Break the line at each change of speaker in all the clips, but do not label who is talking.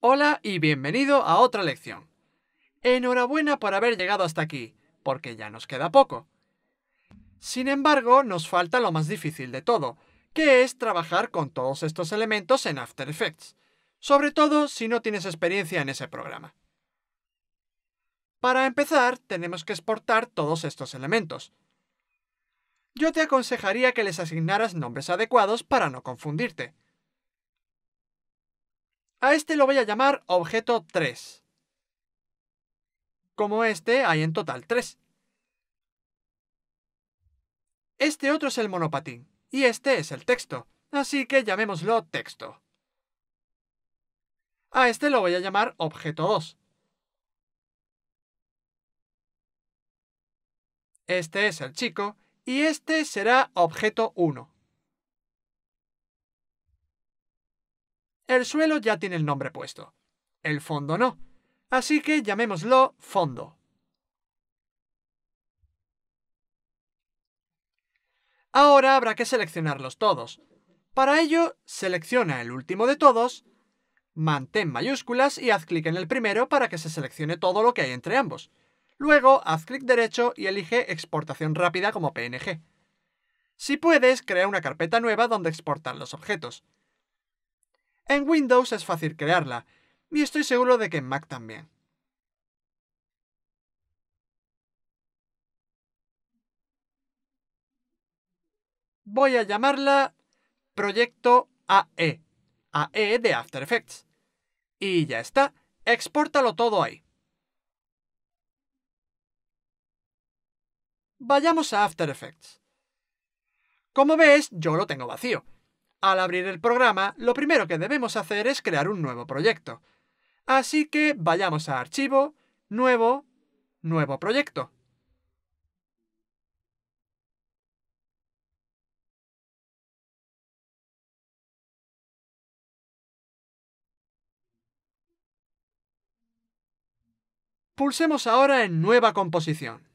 Hola y bienvenido a otra lección. Enhorabuena por haber llegado hasta aquí, porque ya nos queda poco. Sin embargo, nos falta lo más difícil de todo, que es trabajar con todos estos elementos en After Effects, sobre todo si no tienes experiencia en ese programa. Para empezar, tenemos que exportar todos estos elementos. Yo te aconsejaría que les asignaras nombres adecuados para no confundirte. A este lo voy a llamar objeto 3. Como este, hay en total 3. Este otro es el monopatín, y este es el texto, así que llamémoslo texto. A este lo voy a llamar objeto 2. Este es el chico, y este será objeto 1. El suelo ya tiene el nombre puesto. El fondo no. Así que llamémoslo fondo. Ahora habrá que seleccionarlos todos. Para ello, selecciona el último de todos, mantén mayúsculas y haz clic en el primero para que se seleccione todo lo que hay entre ambos. Luego, haz clic derecho y elige exportación rápida como PNG. Si puedes, crea una carpeta nueva donde exportar los objetos. En Windows es fácil crearla, y estoy seguro de que en Mac también. Voy a llamarla Proyecto AE, AE de After Effects. Y ya está, expórtalo todo ahí. Vayamos a After Effects. Como ves, yo lo tengo vacío, al abrir el programa, lo primero que debemos hacer es crear un nuevo proyecto. Así que vayamos a Archivo, Nuevo, Nuevo Proyecto. Pulsemos ahora en Nueva composición.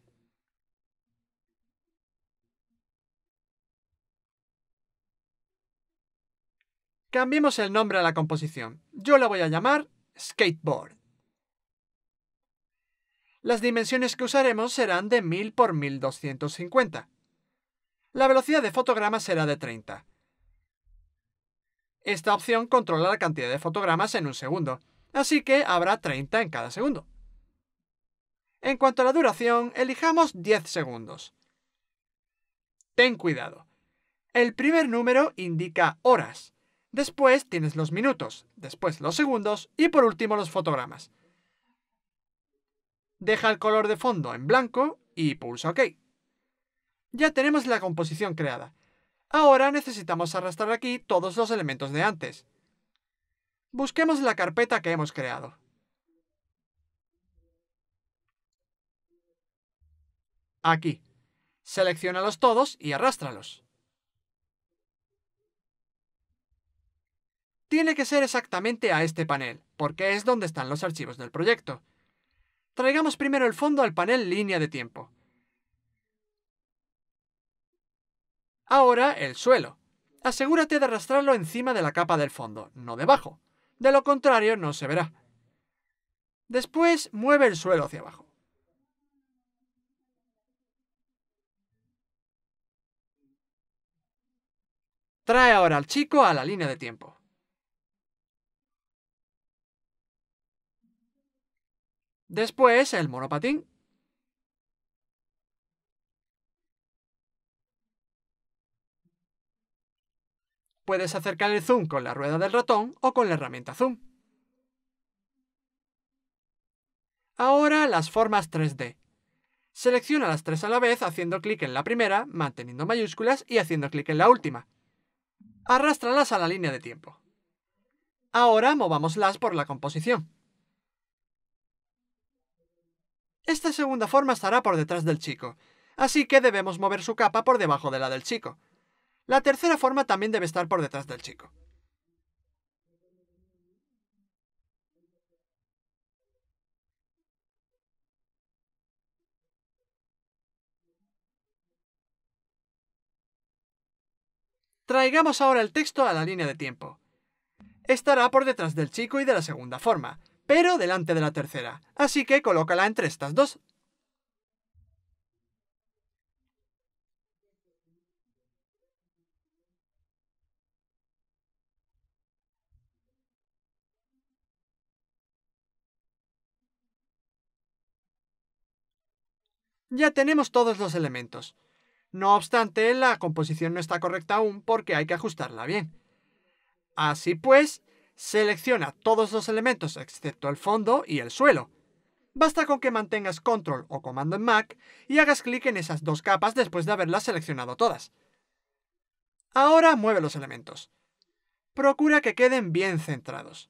Cambiemos el nombre a la composición. Yo la voy a llamar skateboard. Las dimensiones que usaremos serán de 1000 por 1250. La velocidad de fotogramas será de 30. Esta opción controla la cantidad de fotogramas en un segundo, así que habrá 30 en cada segundo. En cuanto a la duración, elijamos 10 segundos. Ten cuidado. El primer número indica horas, Después tienes los minutos, después los segundos y por último los fotogramas. Deja el color de fondo en blanco y pulsa OK. Ya tenemos la composición creada. Ahora necesitamos arrastrar aquí todos los elementos de antes. Busquemos la carpeta que hemos creado. Aquí. Selecciónalos todos y arrástralos. tiene que ser exactamente a este panel, porque es donde están los archivos del proyecto. Traigamos primero el fondo al panel línea de tiempo. Ahora el suelo. Asegúrate de arrastrarlo encima de la capa del fondo, no debajo. De lo contrario, no se verá. Después, mueve el suelo hacia abajo. Trae ahora al chico a la línea de tiempo. Después, el monopatín. Puedes acercar el zoom con la rueda del ratón o con la herramienta zoom. Ahora las formas 3D. Selecciona las tres a la vez haciendo clic en la primera, manteniendo mayúsculas y haciendo clic en la última. Arrastralas a la línea de tiempo. Ahora movámoslas por la composición. Esta segunda forma estará por detrás del chico, así que debemos mover su capa por debajo de la del chico. La tercera forma también debe estar por detrás del chico. Traigamos ahora el texto a la línea de tiempo. Estará por detrás del chico y de la segunda forma, pero delante de la tercera, así que colócala entre estas dos. Ya tenemos todos los elementos. No obstante, la composición no está correcta aún porque hay que ajustarla bien. Así pues, Selecciona todos los elementos excepto el fondo y el suelo. Basta con que mantengas Control o Comando en Mac y hagas clic en esas dos capas después de haberlas seleccionado todas. Ahora mueve los elementos. Procura que queden bien centrados.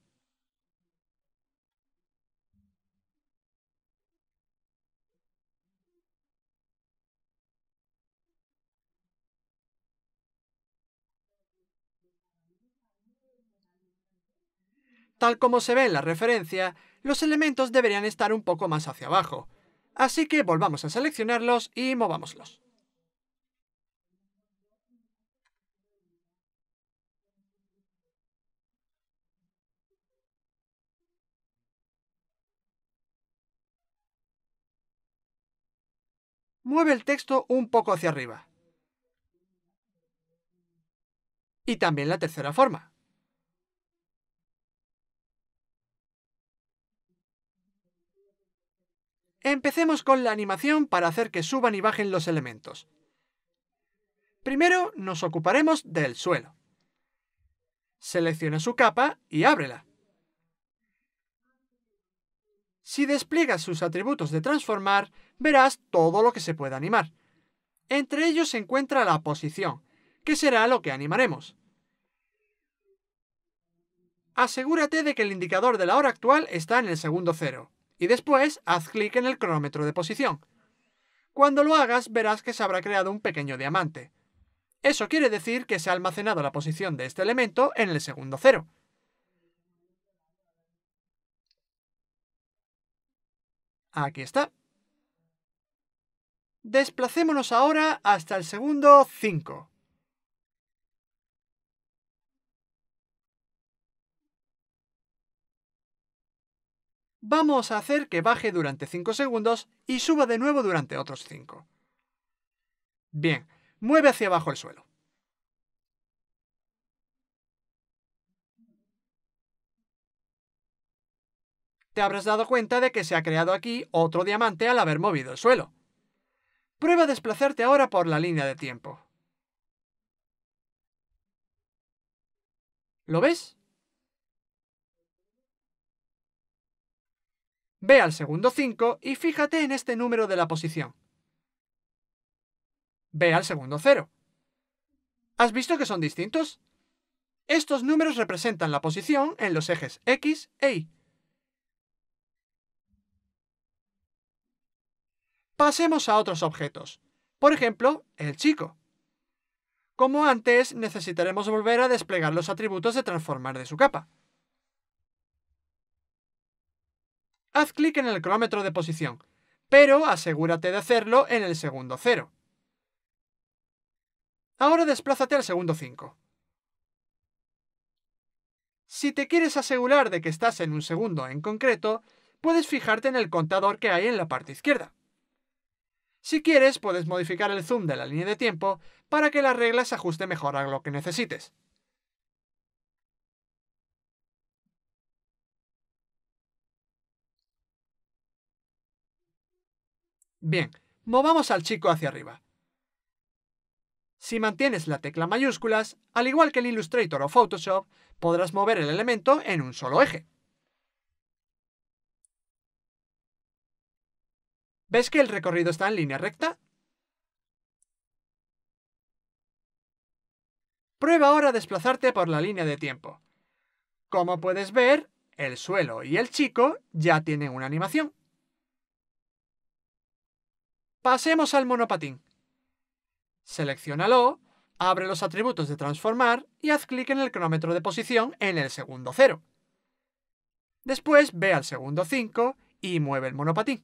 Tal como se ve en la referencia, los elementos deberían estar un poco más hacia abajo. Así que volvamos a seleccionarlos y movámoslos. Mueve el texto un poco hacia arriba. Y también la tercera forma. Empecemos con la animación para hacer que suban y bajen los elementos. Primero nos ocuparemos del suelo. Selecciona su capa y ábrela. Si despliegas sus atributos de transformar, verás todo lo que se puede animar. Entre ellos se encuentra la posición, que será lo que animaremos. Asegúrate de que el indicador de la hora actual está en el segundo cero y después haz clic en el cronómetro de posición. Cuando lo hagas verás que se habrá creado un pequeño diamante. Eso quiere decir que se ha almacenado la posición de este elemento en el segundo cero. Aquí está. Desplacémonos ahora hasta el segundo 5. vamos a hacer que baje durante 5 segundos y suba de nuevo durante otros 5. Bien, mueve hacia abajo el suelo. Te habrás dado cuenta de que se ha creado aquí otro diamante al haber movido el suelo. Prueba a desplazarte ahora por la línea de tiempo. ¿Lo ves? Ve al segundo 5 y fíjate en este número de la posición. Ve al segundo 0. ¿Has visto que son distintos? Estos números representan la posición en los ejes X e Y. Pasemos a otros objetos. Por ejemplo, el chico. Como antes, necesitaremos volver a desplegar los atributos de transformar de su capa. haz clic en el cronómetro de posición, pero asegúrate de hacerlo en el segundo 0. Ahora desplázate al segundo 5. Si te quieres asegurar de que estás en un segundo en concreto, puedes fijarte en el contador que hay en la parte izquierda. Si quieres, puedes modificar el zoom de la línea de tiempo para que la regla se ajuste mejor a lo que necesites. Bien, movamos al chico hacia arriba. Si mantienes la tecla mayúsculas, al igual que en Illustrator o Photoshop, podrás mover el elemento en un solo eje. ¿Ves que el recorrido está en línea recta? Prueba ahora a desplazarte por la línea de tiempo. Como puedes ver, el suelo y el chico ya tienen una animación. Pasemos al monopatín. Seleccionalo, abre los atributos de transformar y haz clic en el cronómetro de posición en el segundo 0. Después ve al segundo 5 y mueve el monopatín.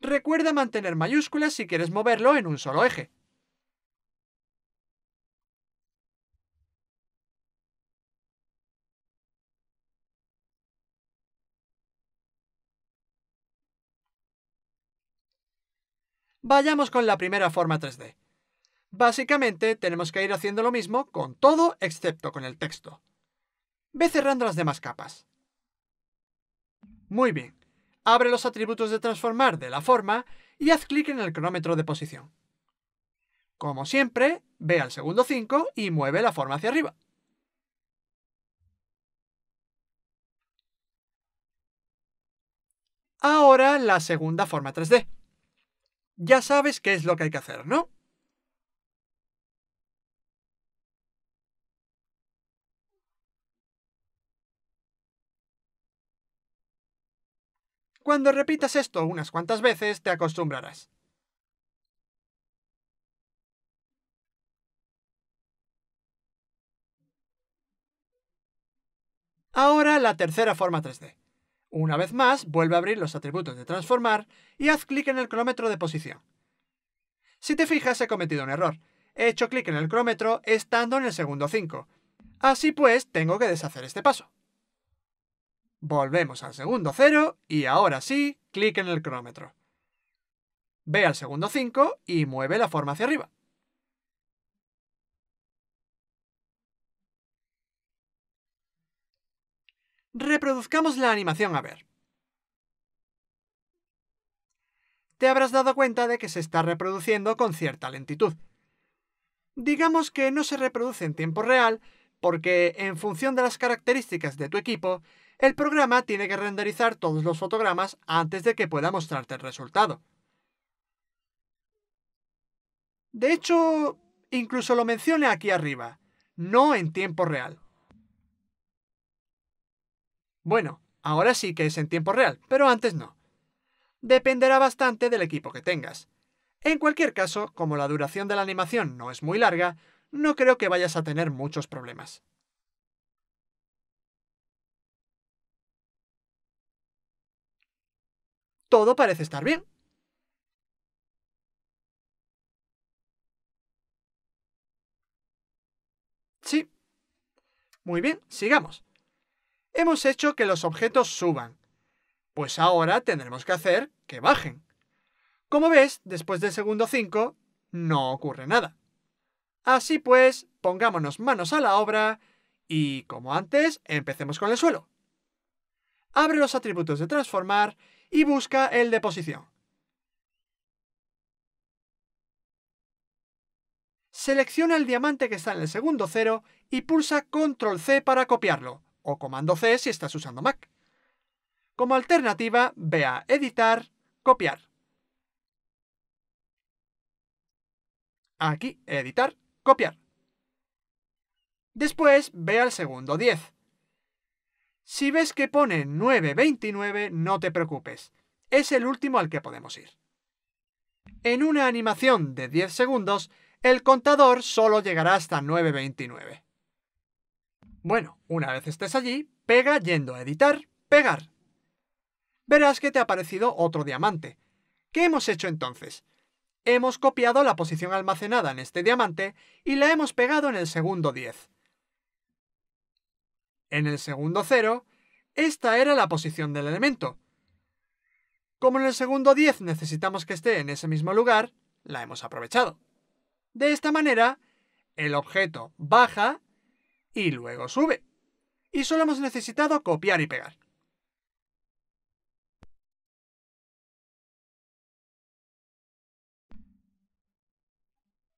Recuerda mantener mayúsculas si quieres moverlo en un solo eje. Vayamos con la primera forma 3D. Básicamente tenemos que ir haciendo lo mismo con todo excepto con el texto. Ve cerrando las demás capas. Muy bien. Abre los atributos de transformar de la forma y haz clic en el cronómetro de posición. Como siempre, ve al segundo 5 y mueve la forma hacia arriba. Ahora la segunda forma 3D ya sabes qué es lo que hay que hacer, ¿no? Cuando repitas esto unas cuantas veces, te acostumbrarás. Ahora la tercera forma 3D. Una vez más, vuelve a abrir los atributos de transformar y haz clic en el cronómetro de posición. Si te fijas, he cometido un error. He hecho clic en el cronómetro estando en el segundo 5. Así pues, tengo que deshacer este paso. Volvemos al segundo 0 y ahora sí, clic en el cronómetro. Ve al segundo 5 y mueve la forma hacia arriba. Reproduzcamos la animación a ver. Te habrás dado cuenta de que se está reproduciendo con cierta lentitud. Digamos que no se reproduce en tiempo real porque, en función de las características de tu equipo, el programa tiene que renderizar todos los fotogramas antes de que pueda mostrarte el resultado. De hecho, incluso lo mencioné aquí arriba, no en tiempo real. Bueno, ahora sí que es en tiempo real, pero antes no. Dependerá bastante del equipo que tengas. En cualquier caso, como la duración de la animación no es muy larga, no creo que vayas a tener muchos problemas. Todo parece estar bien. Sí. Muy bien, sigamos hemos hecho que los objetos suban, pues ahora tendremos que hacer que bajen. Como ves, después del segundo 5 no ocurre nada. Así pues, pongámonos manos a la obra y, como antes, empecemos con el suelo. Abre los atributos de transformar y busca el de posición. Selecciona el diamante que está en el segundo 0 y pulsa Control C para copiarlo o comando C si estás usando Mac. Como alternativa, ve a Editar, Copiar. Aquí, Editar, Copiar. Después, ve al segundo 10. Si ves que pone 9.29, no te preocupes. Es el último al que podemos ir. En una animación de 10 segundos, el contador solo llegará hasta 9.29. Bueno, una vez estés allí, pega yendo a editar, pegar. Verás que te ha aparecido otro diamante. ¿Qué hemos hecho entonces? Hemos copiado la posición almacenada en este diamante y la hemos pegado en el segundo 10. En el segundo 0, esta era la posición del elemento. Como en el segundo 10 necesitamos que esté en ese mismo lugar, la hemos aprovechado. De esta manera, el objeto baja y luego sube. Y solo hemos necesitado copiar y pegar.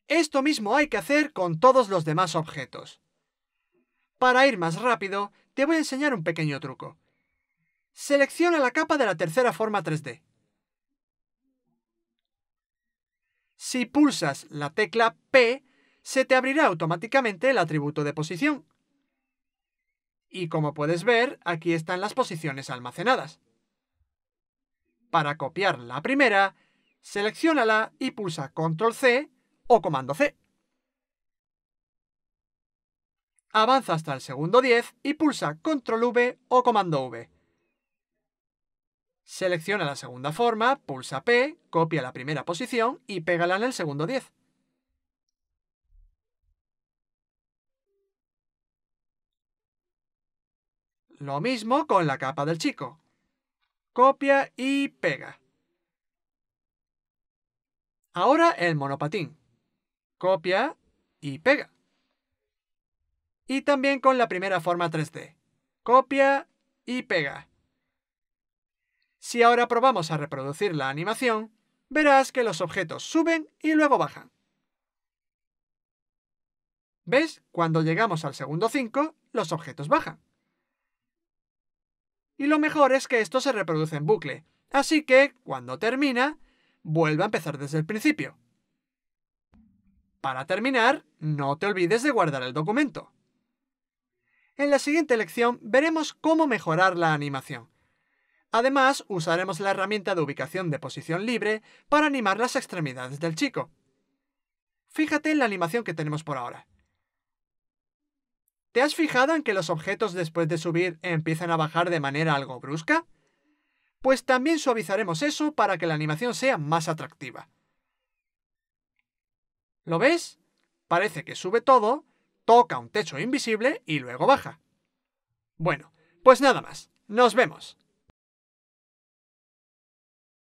Esto mismo hay que hacer con todos los demás objetos. Para ir más rápido, te voy a enseñar un pequeño truco. Selecciona la capa de la tercera forma 3D. Si pulsas la tecla P, se te abrirá automáticamente el atributo de posición. Y como puedes ver, aquí están las posiciones almacenadas. Para copiar la primera, selecciónala y pulsa ctrl c o Comando-C. Avanza hasta el segundo 10 y pulsa ctrl v o Comando-V. Selecciona la segunda forma, pulsa P, copia la primera posición y pégala en el segundo 10. Lo mismo con la capa del chico. Copia y pega. Ahora el monopatín. Copia y pega. Y también con la primera forma 3D. Copia y pega. Si ahora probamos a reproducir la animación, verás que los objetos suben y luego bajan. ¿Ves? Cuando llegamos al segundo 5, los objetos bajan. Y lo mejor es que esto se reproduce en bucle, así que, cuando termina, vuelve a empezar desde el principio. Para terminar, no te olvides de guardar el documento. En la siguiente lección veremos cómo mejorar la animación. Además, usaremos la herramienta de ubicación de posición libre para animar las extremidades del chico. Fíjate en la animación que tenemos por ahora. ¿Te has fijado en que los objetos después de subir empiezan a bajar de manera algo brusca? Pues también suavizaremos eso para que la animación sea más atractiva. ¿Lo ves? Parece que sube todo, toca un techo invisible y luego baja. Bueno, pues nada más. Nos vemos.